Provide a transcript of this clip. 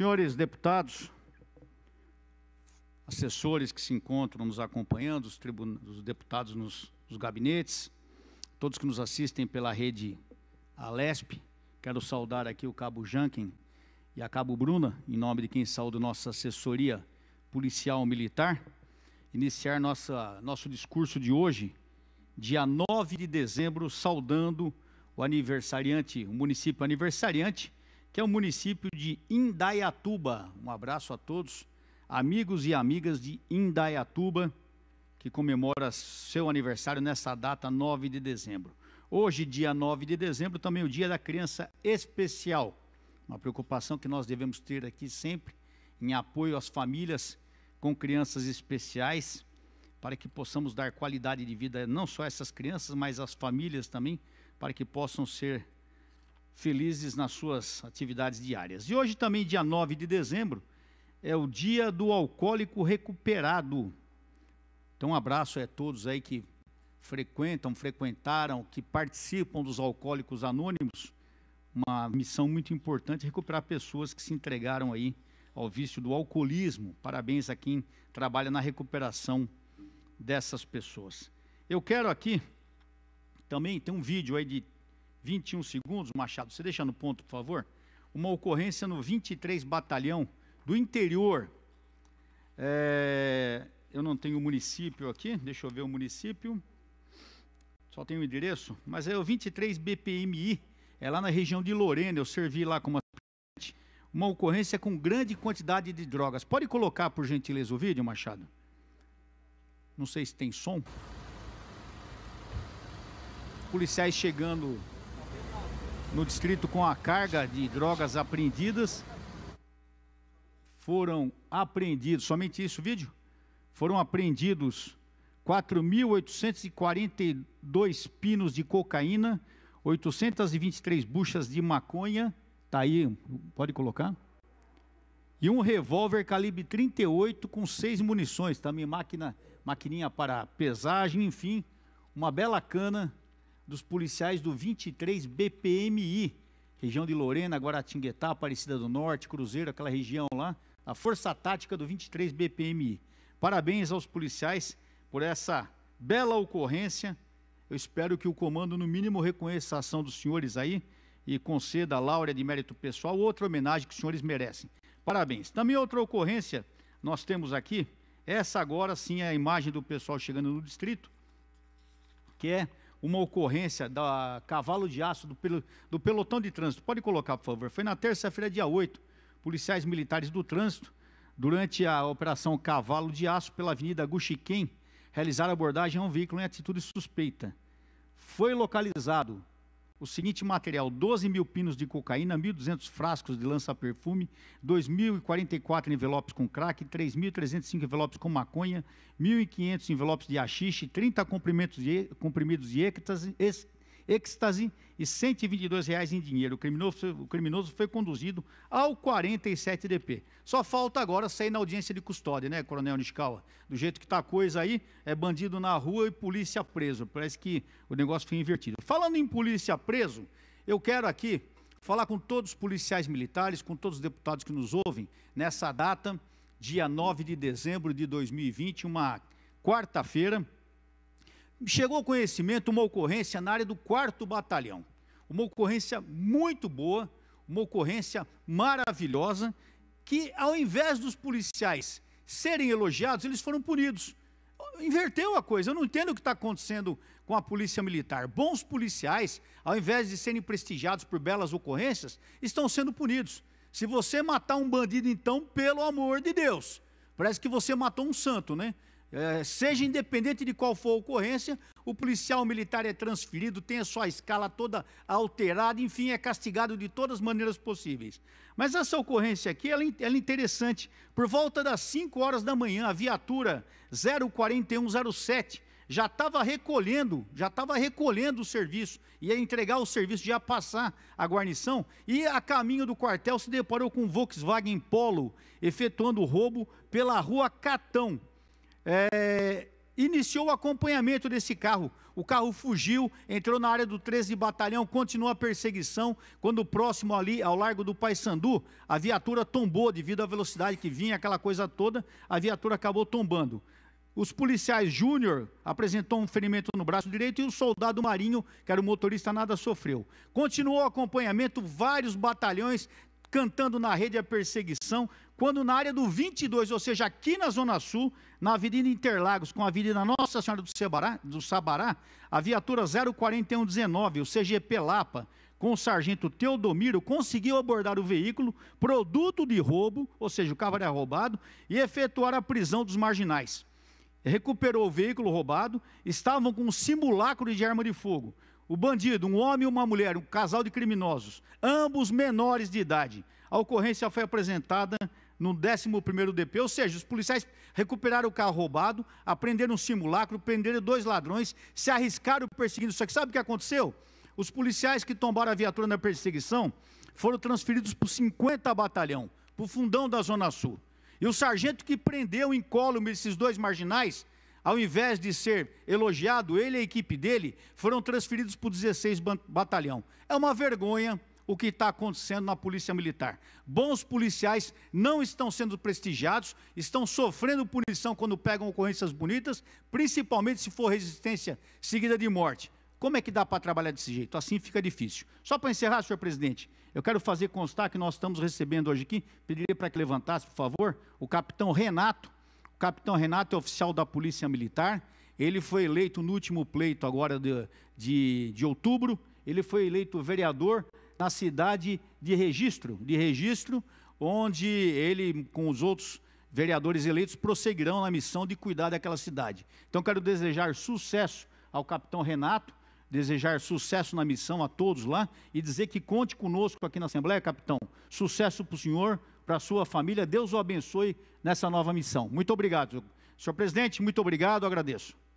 Senhores deputados, assessores que se encontram nos acompanhando, os, os deputados nos, nos gabinetes, todos que nos assistem pela rede Alesp, quero saudar aqui o Cabo Jankin e a Cabo Bruna, em nome de quem saúdo nossa assessoria policial militar, iniciar nossa, nosso discurso de hoje, dia 9 de dezembro, saudando o aniversariante, o município aniversariante que é o município de Indaiatuba. Um abraço a todos, amigos e amigas de Indaiatuba, que comemora seu aniversário nessa data, 9 de dezembro. Hoje, dia 9 de dezembro, também é o Dia da Criança Especial. Uma preocupação que nós devemos ter aqui sempre em apoio às famílias com crianças especiais, para que possamos dar qualidade de vida não só a essas crianças, mas às famílias também, para que possam ser felizes nas suas atividades diárias. E hoje também, dia 9 de dezembro, é o dia do alcoólico recuperado. Então, um abraço a todos aí que frequentam, frequentaram, que participam dos Alcoólicos Anônimos. Uma missão muito importante recuperar pessoas que se entregaram aí ao vício do alcoolismo. Parabéns a quem trabalha na recuperação dessas pessoas. Eu quero aqui também tem um vídeo aí de 21 segundos, Machado, você deixa no ponto, por favor. Uma ocorrência no 23 Batalhão do Interior. É, eu não tenho o município aqui, deixa eu ver o município. Só tenho o endereço, mas é o 23 BPMI, é lá na região de Lorena, eu servi lá como aspirante. Uma ocorrência com grande quantidade de drogas. Pode colocar, por gentileza, o vídeo, Machado? Não sei se tem som policiais chegando no distrito com a carga de drogas apreendidas. Foram apreendidos, somente isso, vídeo? Foram apreendidos 4.842 pinos de cocaína, 823 buchas de maconha, tá aí, pode colocar? E um revólver calibre 38 com seis munições, também máquina, maquininha para pesagem, enfim, uma bela cana dos policiais do 23 BPMI, região de Lorena, Guaratinguetá, Aparecida do Norte, Cruzeiro, aquela região lá, a Força Tática do 23 BPMI. Parabéns aos policiais por essa bela ocorrência. Eu espero que o comando, no mínimo, reconheça a ação dos senhores aí e conceda a laurea de mérito pessoal outra homenagem que os senhores merecem. Parabéns. Também outra ocorrência nós temos aqui, essa agora sim é a imagem do pessoal chegando no distrito, que é uma ocorrência da Cavalo de Aço do, do pelotão de trânsito. Pode colocar, por favor. Foi na terça-feira, dia 8, policiais militares do trânsito, durante a operação Cavalo de Aço pela Avenida Guxiquem, realizaram abordagem a um veículo em atitude suspeita. Foi localizado o seguinte material: 12 mil pinos de cocaína, 1.200 frascos de lança-perfume, 2.044 envelopes com crack, 3.305 envelopes com maconha, 1.500 envelopes de haxixe, 30 comprimidos de, comprimidos de êxtase, êxtase e 122 reais em dinheiro. O criminoso, o criminoso foi conduzido ao 47 DP. Só falta agora sair na audiência de custódia, né, Coronel Nishikawa? Do jeito que está a coisa aí, é bandido na rua e polícia preso. Parece que o negócio foi invertido. Falando em polícia preso, eu quero aqui falar com todos os policiais militares, com todos os deputados que nos ouvem nessa data, dia 9 de dezembro de 2020, uma quarta-feira chegou ao conhecimento uma ocorrência na área do 4 Batalhão. Uma ocorrência muito boa, uma ocorrência maravilhosa, que ao invés dos policiais serem elogiados, eles foram punidos. Inverteu a coisa. Eu não entendo o que está acontecendo com a polícia militar. Bons policiais, ao invés de serem prestigiados por belas ocorrências, estão sendo punidos. Se você matar um bandido, então, pelo amor de Deus. Parece que você matou um santo, né? É, seja independente de qual for a ocorrência, o policial militar é transferido, tem a sua escala toda alterada, enfim, é castigado de todas as maneiras possíveis. Mas essa ocorrência aqui, ela, é ela é interessante. Por volta das 5 horas da manhã, a viatura 04107 já estava recolhendo, já estava recolhendo o serviço, ia entregar o serviço, já passar a guarnição, e a caminho do quartel se deparou com um Volkswagen Polo, efetuando o roubo pela rua Catão, é, iniciou o acompanhamento desse carro. O carro fugiu, entrou na área do 13 Batalhão, continuou a perseguição. Quando próximo ali, ao largo do Paysandu, a viatura tombou devido à velocidade que vinha, aquela coisa toda, a viatura acabou tombando. Os policiais Júnior apresentou um ferimento no braço direito e o soldado Marinho, que era o motorista, nada sofreu. Continuou o acompanhamento, vários batalhões cantando na rede a perseguição, quando na área do 22, ou seja, aqui na Zona Sul, na Avenida Interlagos, com a Avenida Nossa Senhora do, do Sabará, a viatura 04119, o CGP Lapa, com o sargento Teodomiro, conseguiu abordar o veículo, produto de roubo, ou seja, o carro era roubado, e efetuar a prisão dos marginais. Recuperou o veículo roubado, estavam com um simulacro de arma de fogo. O bandido, um homem e uma mulher, um casal de criminosos, ambos menores de idade. A ocorrência foi apresentada no 11º DP, ou seja, os policiais recuperaram o carro roubado, aprenderam um simulacro, prenderam dois ladrões, se arriscaram perseguindo Só que Sabe o que aconteceu? Os policiais que tombaram a viatura na perseguição foram transferidos para o 50 Batalhão, para o fundão da Zona Sul. E o sargento que prendeu em colo esses dois marginais, ao invés de ser elogiado, ele e a equipe dele foram transferidos para o 16 Batalhão. É uma vergonha o que está acontecendo na Polícia Militar. Bons policiais não estão sendo prestigiados, estão sofrendo punição quando pegam ocorrências bonitas, principalmente se for resistência seguida de morte. Como é que dá para trabalhar desse jeito? Assim fica difícil. Só para encerrar, senhor presidente, eu quero fazer constar que nós estamos recebendo hoje aqui, pediria para que levantasse, por favor, o capitão Renato. O capitão Renato é oficial da Polícia Militar. Ele foi eleito no último pleito agora de, de, de outubro. Ele foi eleito vereador na cidade de Registro, de Registro, onde ele com os outros vereadores eleitos prosseguirão na missão de cuidar daquela cidade. Então quero desejar sucesso ao capitão Renato, desejar sucesso na missão a todos lá e dizer que conte conosco aqui na Assembleia, capitão. Sucesso para o senhor, para a sua família. Deus o abençoe nessa nova missão. Muito obrigado. Senhor presidente, muito obrigado, agradeço.